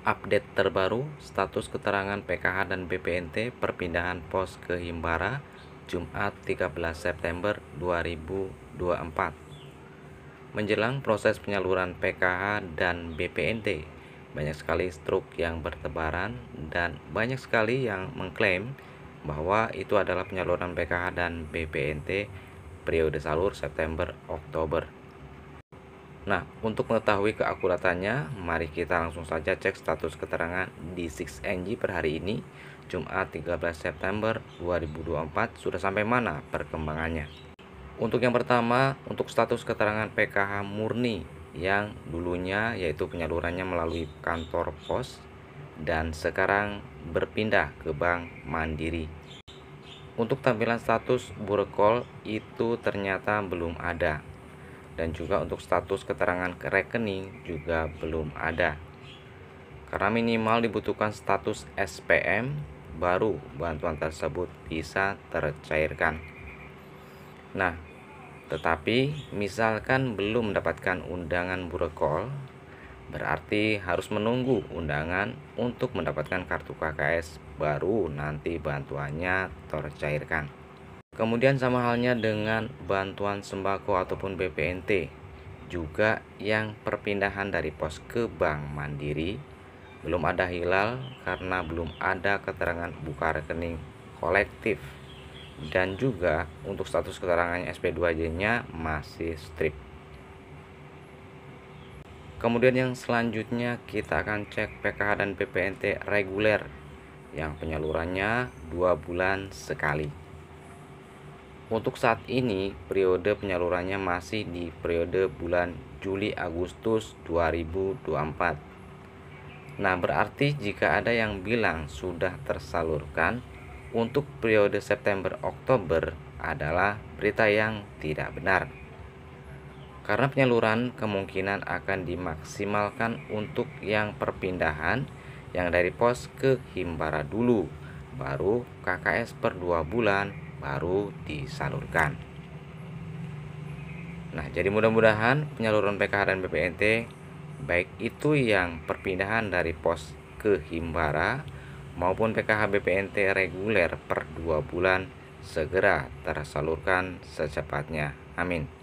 update terbaru status keterangan PKH dan BPNT perpindahan pos ke Himbara Jumat 13 September 2024 menjelang proses penyaluran PKH dan BPNT banyak sekali struk yang bertebaran dan banyak sekali yang mengklaim bahwa itu adalah penyaluran PKH dan BPNT periode salur September Oktober Nah, untuk mengetahui keakuratannya, mari kita langsung saja cek status keterangan di 6NG per hari ini, Jumat 13 September 2024, sudah sampai mana perkembangannya. Untuk yang pertama, untuk status keterangan PKH murni yang dulunya yaitu penyalurannya melalui kantor pos dan sekarang berpindah ke bank mandiri. Untuk tampilan status burekol itu ternyata belum ada dan juga untuk status keterangan ke rekening juga belum ada. Karena minimal dibutuhkan status SPM baru bantuan tersebut bisa tercairkan. Nah, tetapi misalkan belum mendapatkan undangan burekol, berarti harus menunggu undangan untuk mendapatkan kartu KKS baru nanti bantuannya tercairkan. Kemudian sama halnya dengan bantuan sembako ataupun BPNT juga yang perpindahan dari pos ke bank mandiri belum ada hilal karena belum ada keterangan buka rekening kolektif dan juga untuk status keterangannya SP2J nya masih strip kemudian yang selanjutnya kita akan cek PKH dan BPNT reguler yang penyalurannya dua bulan sekali untuk saat ini, periode penyalurannya masih di periode bulan Juli-Agustus 2024. Nah, berarti jika ada yang bilang sudah tersalurkan, untuk periode September-Oktober adalah berita yang tidak benar. Karena penyaluran kemungkinan akan dimaksimalkan untuk yang perpindahan yang dari pos ke Himbara dulu, baru KKS per 2 bulan baru disalurkan. Nah, jadi mudah-mudahan penyaluran PKH dan BPNT baik itu yang perpindahan dari pos ke Himbara maupun PKH BPNT reguler per 2 bulan segera tersalurkan secepatnya. Amin.